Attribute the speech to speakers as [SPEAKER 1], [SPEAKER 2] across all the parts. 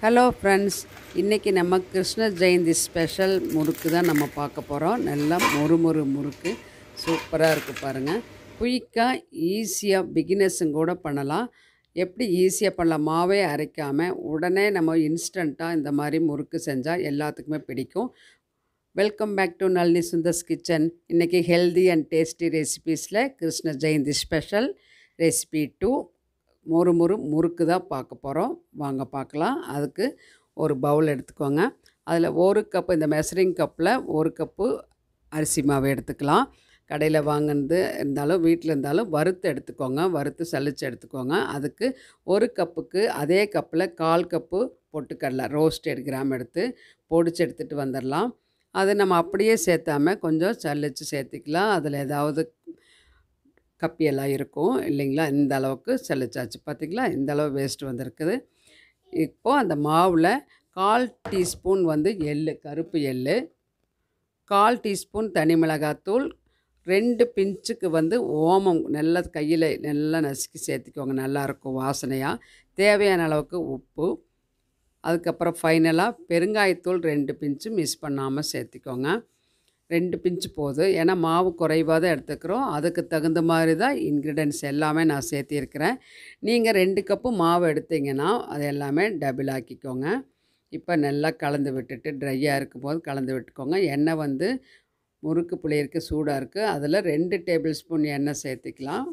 [SPEAKER 1] hello friends இன்றைக்கி நம்ம Krishna Jayanthi special முறுக்கு தான் நம்ம பார்க்க போகிறோம் நல்லா மொறு மொறு முறுக்கு சூப்பராக இருக்குது பாருங்கள் குயிக்காக ஈஸியாக பிகினர்ஸும் கூட பண்ணலாம் எப்படி ஈஸியாக பண்ணலாம் மாவே அரைக்காமல் உடனே நம்ம இன்ஸ்டண்ட்டாக இந்த மாதிரி முறுக்கு செஞ்சால் எல்லாத்துக்குமே பிடிக்கும் welcome back to Nalini Sundar's kitchen இன்றைக்கி ஹெல்தி அண்ட் டேஸ்டி ரெசிபீஸில் Krishna Jayanthi special recipe two மொறு மொறு முறுக்கு தான் பார்க்க போகிறோம் வாங்க பார்க்கலாம் அதுக்கு ஒரு பவுல் எடுத்துக்கோங்க அதில் ஒரு கப்பு இந்த மெஷரிங் கப்பில் ஒரு கப்பு அரிசி மாவு எடுத்துக்கலாம் கடையில் வாங்கினது இருந்தாலும் வீட்டில் இருந்தாலும் வறுத்து எடுத்துக்கோங்க வறுத்து சளிச்சு எடுத்துக்கோங்க அதுக்கு ஒரு கப்புக்கு அதே கப்பில் கால் கப்பு பொட்டுக்கடலை ரோஸ்டட் கிராம் எடுத்து பொடிச்சு எடுத்துகிட்டு வந்துடலாம் அதை நம்ம அப்படியே சேர்த்தாமல் கொஞ்சம் சளிச்சு சேர்த்துக்கலாம் அதில் ஏதாவது கப்பியெல்லாம் இருக்கும் இல்லைங்களா இந்த அளவுக்கு செழிச்சாச்சு பார்த்திங்களா இந்த அளவு வேஸ்ட் வந்திருக்குது இப்போது அந்த மாவில் கால் டீஸ்பூன் வந்து எள் கருப்பு எள்ளு கால் டீஸ்பூன் தனி மிளகாத்தூள் ரெண்டு பிஞ்சுக்கு வந்து ஓமம் நல்ல கையில் நல்லா நசுக்கி சேர்த்துக்கோங்க நல்லாயிருக்கும் வாசனையாக தேவையான அளவுக்கு உப்பு அதுக்கப்புறம் ஃபைனலாக பெருங்காயத்தூள் ரெண்டு பிஞ்சு மிஸ் பண்ணாமல் சேர்த்துக்கோங்க ரெண்டு பிஞ்சு போதும் ஏன்னா மாவு குறைவாக தான் எடுத்துக்கிறோம் அதுக்கு தகுந்த மாதிரி தான் இன்க்ரீடியன்ஸ் எல்லாமே நான் சேர்த்திருக்கிறேன் நீங்கள் ரெண்டு கப்பு மாவு எடுத்திங்கன்னா அது எல்லாமே டபுள் ஆக்கிக்கோங்க இப்போ நல்லா கலந்து விட்டுட்டு ட்ரையாக இருக்கும்போது கலந்து விட்டுக்கோங்க எண்ணெய் வந்து முறுக்கு புளியிருக்கு சூடாக இருக்குது அதில் ரெண்டு டேபிள் ஸ்பூன் எண்ணெய் சேர்த்துக்கலாம்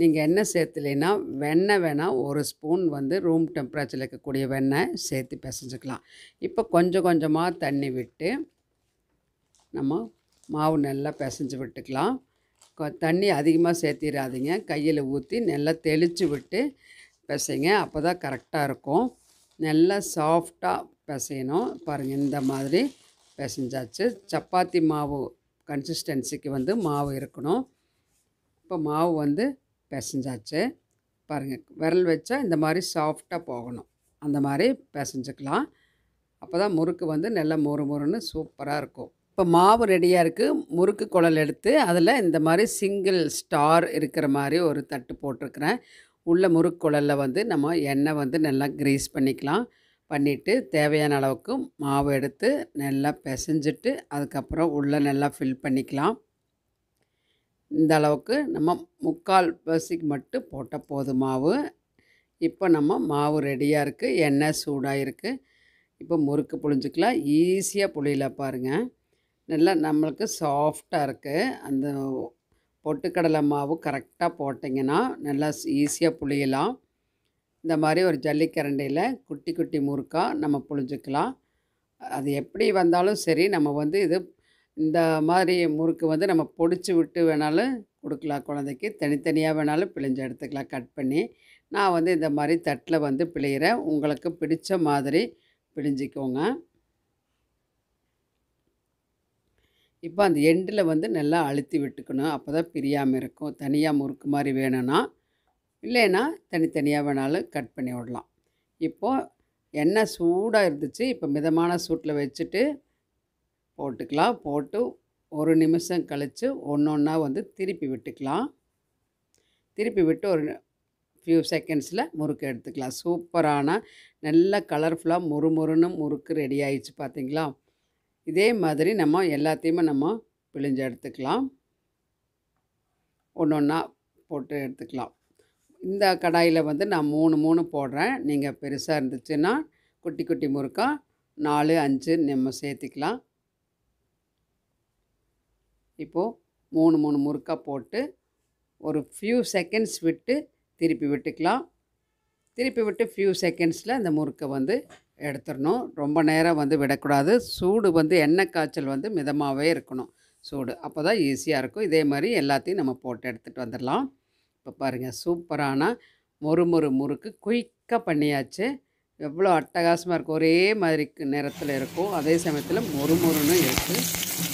[SPEAKER 1] நீங்கள் எண்ணெய் சேர்த்துலைன்னா வெண்ணெய் வேணால் ஒரு ஸ்பூன் வந்து ரூம் டெம்பரேச்சரில் இருக்கக்கூடிய வெண்ணெய் சேர்த்து பிசைஞ்சுக்கலாம் இப்போ கொஞ்சம் கொஞ்சமாக தண்ணி விட்டு நம்ம மாவு நல்லா பிசைஞ்சு விட்டுக்கலாம் தண்ணி அதிகமாக சேர்த்திடாதீங்க கையில் ஊற்றி நல்லா தெளித்து விட்டு பிசைங்க அப்போ தான் கரெக்டாக இருக்கும் நல்லா சாஃப்டாக பிசையணும் பாருங்கள் இந்த மாதிரி பிசைஞ்சாச்சு சப்பாத்தி மாவு கன்சிஸ்டன்சிக்கு வந்து மாவு இருக்கணும் இப்போ மாவு வந்து பிசைஞ்சாச்சு பாருங்கள் விரல் வச்சா இந்த மாதிரி சாஃப்டாக போகணும் அந்த மாதிரி பிசைஞ்சுக்கலாம் அப்போ தான் முறுக்கு வந்து நல்லா மொறு மொறுன்னு சூப்பராக இருக்கும் இப்போ மாவு ரெடியாக இருக்குது முறுக்கு குழல் எடுத்து அதில் இந்த மாதிரி சிங்கிள் ஸ்டார் இருக்கிற மாதிரி ஒரு தட்டு போட்டிருக்கிறேன் உள்ள முறுக்கு குழலில் வந்து நம்ம எண்ணெய் வந்து நல்லா க்ரீஸ் பண்ணிக்கலாம் பண்ணிவிட்டு தேவையான அளவுக்கு மாவு எடுத்து நல்லா பிசைஞ்சிட்டு அதுக்கப்புறம் உள்ளே நல்லா ஃபில் பண்ணிக்கலாம் இந்த அளவுக்கு நம்ம முக்கால் பசிக்கு மட்டும் போட்டால் போதும் மாவு இப்போ நம்ம மாவு ரெடியாக இருக்குது எண்ணெய் சூடாக இருக்குது இப்போ முறுக்கு புழிஞ்சிக்கலாம் ஈஸியாக புளியில் பாருங்கள் நல்லா நம்மளுக்கு சாஃப்டாக இருக்குது அந்த பொட்டுக்கடலை மாவு கரெக்டாக போட்டிங்கன்னா நல்லா ஈஸியாக புளியலாம் இந்த மாதிரி ஒரு ஜல்லிக்கரண்டியில் குட்டி குட்டி முறுக்காக நம்ம புளிஞ்சிக்கலாம் அது எப்படி வந்தாலும் சரி நம்ம வந்து இது இந்த மாதிரி முறுக்கு வந்து நம்ம பொடிச்சு விட்டு வேணாலும் கொடுக்கலாம் குழந்தைக்கு தனித்தனியாக வேணாலும் பிழிஞ்சு எடுத்துக்கலாம் கட் பண்ணி நான் வந்து இந்த மாதிரி தட்டில் வந்து பிழையிறேன் உங்களுக்கு பிடித்த மாதிரி பிழிஞ்சிக்கோங்க இப்போ அந்த எண்டில் வந்து நல்லா அழுத்தி விட்டுக்கணும் அப்போ தான் பிரியாமல் இருக்கும் தனியாக முறுக்கு மாதிரி வேணும்னா இல்லைன்னா தனித்தனியாக வேணாலும் கட் பண்ணி விடலாம் இப்போது எண்ணெய் சூடாக இருந்துச்சு இப்போ மிதமான சூட்டில் வச்சுட்டு போட்டுக்கலாம் போட்டு ஒரு நிமிஷம் கழித்து ஒன்று ஒன்றா வந்து திருப்பி விட்டுக்கலாம் திருப்பி விட்டு ஒரு ஃபியூ செகண்ட்ஸில் முறுக்கு எடுத்துக்கலாம் சூப்பரான நல்ல கலர்ஃபுல்லாக முறுமுறுன்னு முறுக்கு ரெடி ஆயிடுச்சு பார்த்தீங்களா இதே மாதிரி நம்ம எல்லாத்தையுமே நம்ம பிழிஞ்சு எடுத்துக்கலாம் ஒன்று ஒன்றா போட்டு எடுத்துக்கலாம் இந்த கடாயில் வந்து நான் மூணு மூணு போடுறேன் நீங்கள் பெருசாக இருந்துச்சுன்னா குட்டி குட்டி முறுக்கா நாலு அஞ்சு நம்ம சேர்த்திக்கலாம் இப்போது மூணு மூணு முறுக்கா போட்டு ஒரு ஃபியூ செகண்ட்ஸ் விட்டு திருப்பி விட்டுக்கலாம் திருப்பி விட்டு ஃபியூ செகண்ட்ஸில் அந்த முறுக்கை வந்து எடுத்துடணும் ரொம்ப நேரம் வந்து விடக்கூடாது சூடு வந்து எண்ணெய் காய்ச்சல் வந்து மிதமாகவே இருக்கணும் சூடு அப்போ தான் ஈஸியாக இருக்கும் இதே மாதிரி எல்லாத்தையும் நம்ம போட்டு எடுத்துகிட்டு வந்துடலாம் இப்போ பாருங்கள் சூப்பரான முறு மொறு முறுக்கு குயிக்காக பண்ணியாச்சு எவ்வளோ அட்டகாசமாக இருக்கும் ஒரே மாதிரி நேரத்தில் இருக்கும் அதே சமயத்தில் மொறு மொறுன்னு இருக்குது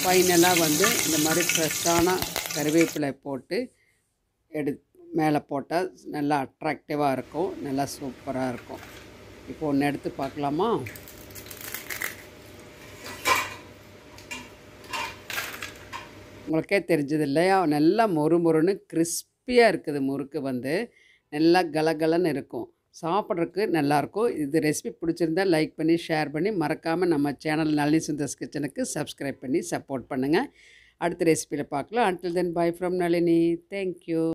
[SPEAKER 1] ஃபைனலாக வந்து இந்த மாதிரி ஃப்ரெஷ்ஷான கருவேப்பிலை போட்டு எடு மேலே போட்டால் நல்லா அட்ராக்டிவாக இருக்கும் நல்லா சூப்பராக இருக்கும் இப்போ ஒன்று எடுத்து பார்க்கலாமா உங்களுக்கே தெரிஞ்சது இல்லையா நல்லா மொறு மொறுன்னு கிறிஸ்பியாக இருக்குது முறுக்கு வந்து நல்லா கலகலன்னு இருக்கும் சாப்பிட்றதுக்கு நல்லாயிருக்கும் இது ரெசிபி பிடிச்சிருந்தால் லைக் பண்ணி ஷேர் பண்ணி மறக்காமல் நம்ம சேனல் நளினி சுந்தர்ஸ் கிச்சனுக்கு சப்ஸ்கிரைப் பண்ணி சப்போர்ட் பண்ணுங்கள் அடுத்த ரெசிபியில் பார்க்கலாம் until then bye from Nalini thank you